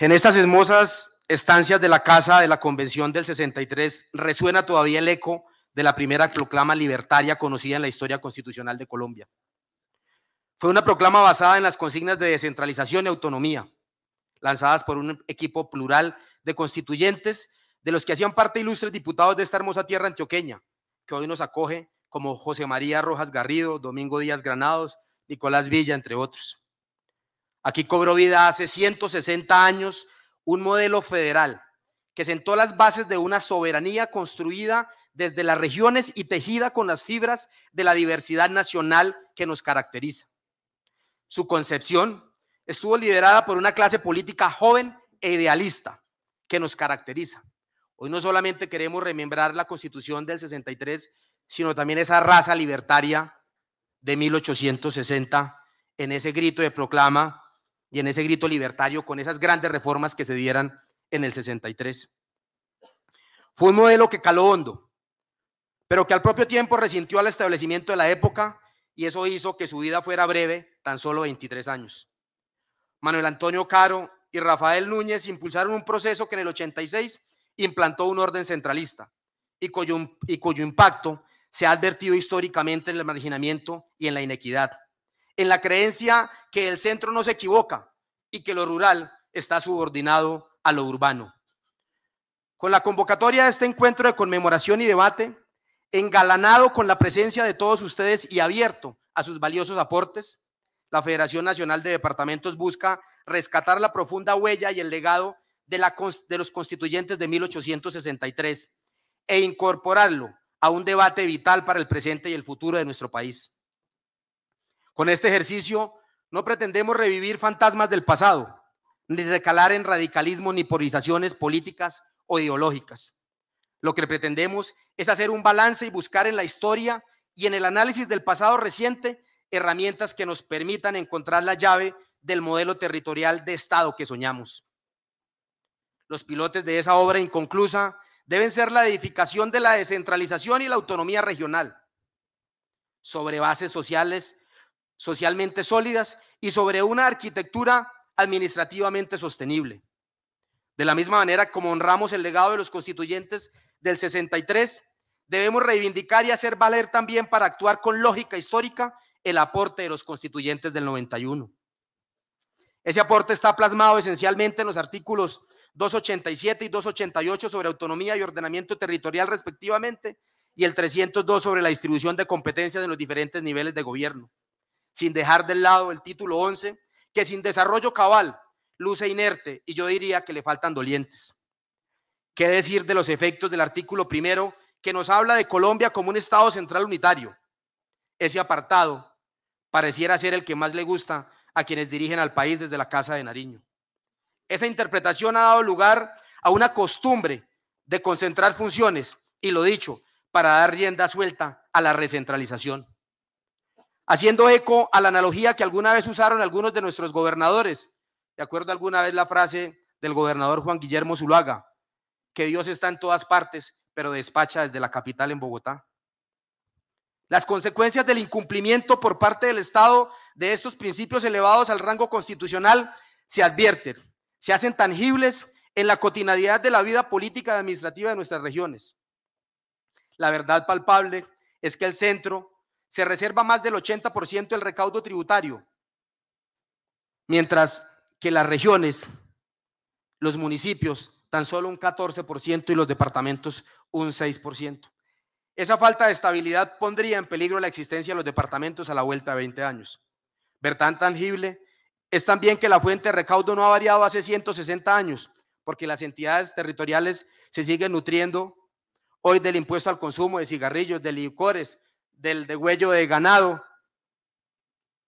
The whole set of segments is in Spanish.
En estas hermosas estancias de la Casa de la Convención del 63 resuena todavía el eco de la primera proclama libertaria conocida en la historia constitucional de Colombia. Fue una proclama basada en las consignas de descentralización y autonomía, lanzadas por un equipo plural de constituyentes, de los que hacían parte ilustres diputados de esta hermosa tierra antioqueña, que hoy nos acoge, como José María Rojas Garrido, Domingo Díaz Granados, Nicolás Villa, entre otros. Aquí cobró vida hace 160 años un modelo federal que sentó las bases de una soberanía construida desde las regiones y tejida con las fibras de la diversidad nacional que nos caracteriza. Su concepción estuvo liderada por una clase política joven e idealista que nos caracteriza. Hoy no solamente queremos remembrar la constitución del 63, sino también esa raza libertaria de 1860 en ese grito de proclama y en ese grito libertario con esas grandes reformas que se dieran en el 63. Fue un modelo que caló hondo, pero que al propio tiempo resintió al establecimiento de la época y eso hizo que su vida fuera breve, tan solo 23 años. Manuel Antonio Caro y Rafael Núñez impulsaron un proceso que en el 86 implantó un orden centralista y cuyo, y cuyo impacto se ha advertido históricamente en el marginamiento y en la inequidad en la creencia que el centro no se equivoca y que lo rural está subordinado a lo urbano. Con la convocatoria de este encuentro de conmemoración y debate, engalanado con la presencia de todos ustedes y abierto a sus valiosos aportes, la Federación Nacional de Departamentos busca rescatar la profunda huella y el legado de, la, de los constituyentes de 1863 e incorporarlo a un debate vital para el presente y el futuro de nuestro país. Con este ejercicio no pretendemos revivir fantasmas del pasado, ni recalar en radicalismo ni polarizaciones políticas o ideológicas. Lo que pretendemos es hacer un balance y buscar en la historia y en el análisis del pasado reciente herramientas que nos permitan encontrar la llave del modelo territorial de Estado que soñamos. Los pilotes de esa obra inconclusa deben ser la edificación de la descentralización y la autonomía regional sobre bases sociales socialmente sólidas y sobre una arquitectura administrativamente sostenible. De la misma manera como honramos el legado de los constituyentes del 63, debemos reivindicar y hacer valer también para actuar con lógica histórica el aporte de los constituyentes del 91. Ese aporte está plasmado esencialmente en los artículos 287 y 288 sobre autonomía y ordenamiento territorial respectivamente y el 302 sobre la distribución de competencias en los diferentes niveles de gobierno sin dejar de lado el título 11, que sin desarrollo cabal luce inerte y yo diría que le faltan dolientes. ¿Qué decir de los efectos del artículo primero que nos habla de Colombia como un Estado central unitario? Ese apartado pareciera ser el que más le gusta a quienes dirigen al país desde la Casa de Nariño. Esa interpretación ha dado lugar a una costumbre de concentrar funciones y lo dicho, para dar rienda suelta a la recentralización haciendo eco a la analogía que alguna vez usaron algunos de nuestros gobernadores. De acuerdo alguna vez la frase del gobernador Juan Guillermo Zuluaga, que Dios está en todas partes, pero despacha desde la capital en Bogotá. Las consecuencias del incumplimiento por parte del Estado de estos principios elevados al rango constitucional se advierten, se hacen tangibles en la cotidianidad de la vida política y administrativa de nuestras regiones. La verdad palpable es que el centro se reserva más del 80% del recaudo tributario, mientras que las regiones, los municipios, tan solo un 14% y los departamentos un 6%. Esa falta de estabilidad pondría en peligro la existencia de los departamentos a la vuelta de 20 años. Ver tan tangible es también que la fuente de recaudo no ha variado hace 160 años, porque las entidades territoriales se siguen nutriendo hoy del impuesto al consumo de cigarrillos, de licores, del degüello de ganado.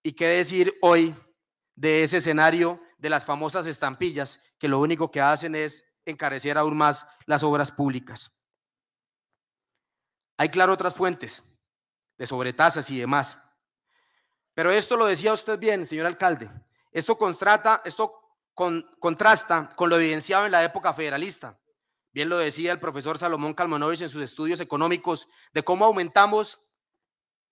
¿Y qué decir hoy de ese escenario de las famosas estampillas que lo único que hacen es encarecer aún más las obras públicas? Hay claro otras fuentes de sobretasas y demás. Pero esto lo decía usted bien, señor alcalde. Esto, contrata, esto contrasta con lo evidenciado en la época federalista. Bien lo decía el profesor Salomón Kalmanovich en sus estudios económicos de cómo aumentamos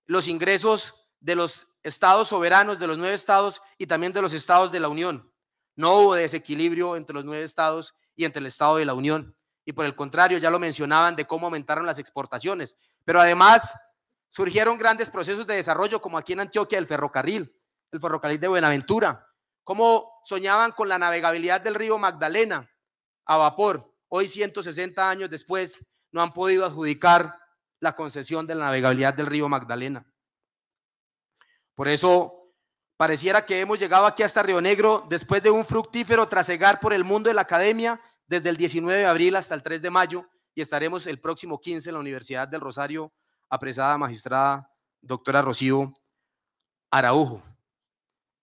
los ingresos de los estados soberanos, de los nueve estados y también de los estados de la Unión. No hubo desequilibrio entre los nueve estados y entre el estado de la Unión. Y por el contrario, ya lo mencionaban de cómo aumentaron las exportaciones. Pero además surgieron grandes procesos de desarrollo, como aquí en Antioquia el ferrocarril, el ferrocarril de Buenaventura, cómo soñaban con la navegabilidad del río Magdalena a vapor. Hoy, 160 años después, no han podido adjudicar la concesión de la navegabilidad del río Magdalena. Por eso, pareciera que hemos llegado aquí hasta Río Negro después de un fructífero trasegar por el mundo de la academia desde el 19 de abril hasta el 3 de mayo y estaremos el próximo 15 en la Universidad del Rosario, apresada magistrada doctora Rocío Araujo.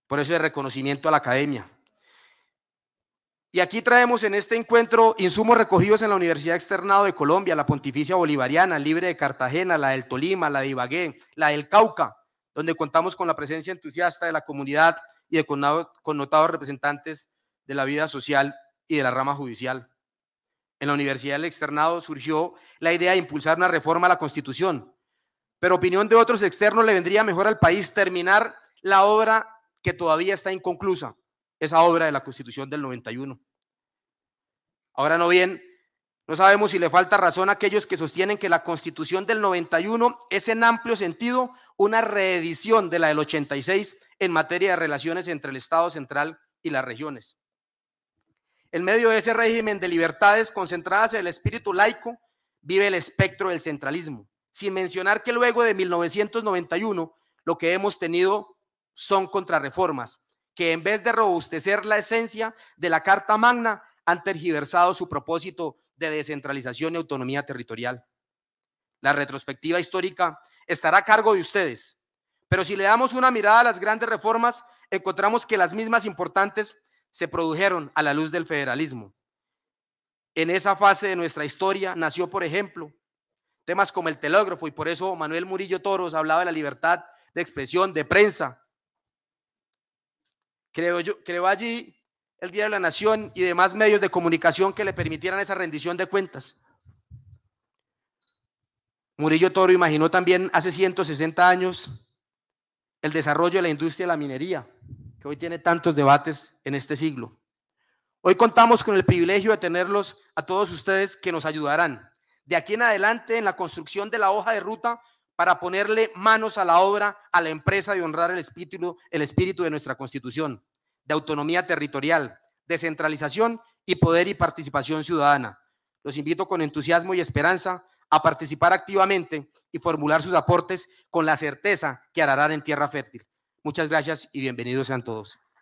Por eso el reconocimiento a la academia. Y aquí traemos en este encuentro insumos recogidos en la Universidad Externado de Colombia, la Pontificia Bolivariana, Libre de Cartagena, la del Tolima, la de Ibagué, la del Cauca, donde contamos con la presencia entusiasta de la comunidad y de connotados representantes de la vida social y de la rama judicial. En la Universidad del Externado surgió la idea de impulsar una reforma a la Constitución, pero opinión de otros externos le vendría mejor al país terminar la obra que todavía está inconclusa esa obra de la Constitución del 91. Ahora no bien, no sabemos si le falta razón a aquellos que sostienen que la Constitución del 91 es en amplio sentido una reedición de la del 86 en materia de relaciones entre el Estado central y las regiones. En medio de ese régimen de libertades concentradas en el espíritu laico, vive el espectro del centralismo, sin mencionar que luego de 1991 lo que hemos tenido son contrarreformas, que en vez de robustecer la esencia de la Carta Magna, han tergiversado su propósito de descentralización y autonomía territorial. La retrospectiva histórica estará a cargo de ustedes, pero si le damos una mirada a las grandes reformas, encontramos que las mismas importantes se produjeron a la luz del federalismo. En esa fase de nuestra historia nació, por ejemplo, temas como el telógrafo, y por eso Manuel Murillo Toros hablaba de la libertad de expresión, de prensa, Creo, yo, allí el Día de la Nación y demás medios de comunicación que le permitieran esa rendición de cuentas. Murillo Toro imaginó también hace 160 años el desarrollo de la industria de la minería, que hoy tiene tantos debates en este siglo. Hoy contamos con el privilegio de tenerlos a todos ustedes que nos ayudarán. De aquí en adelante, en la construcción de la hoja de ruta para ponerle manos a la obra a la empresa de honrar el espíritu, el espíritu de nuestra constitución, de autonomía territorial, descentralización y poder y participación ciudadana. Los invito con entusiasmo y esperanza a participar activamente y formular sus aportes con la certeza que ararán en tierra fértil. Muchas gracias y bienvenidos sean todos.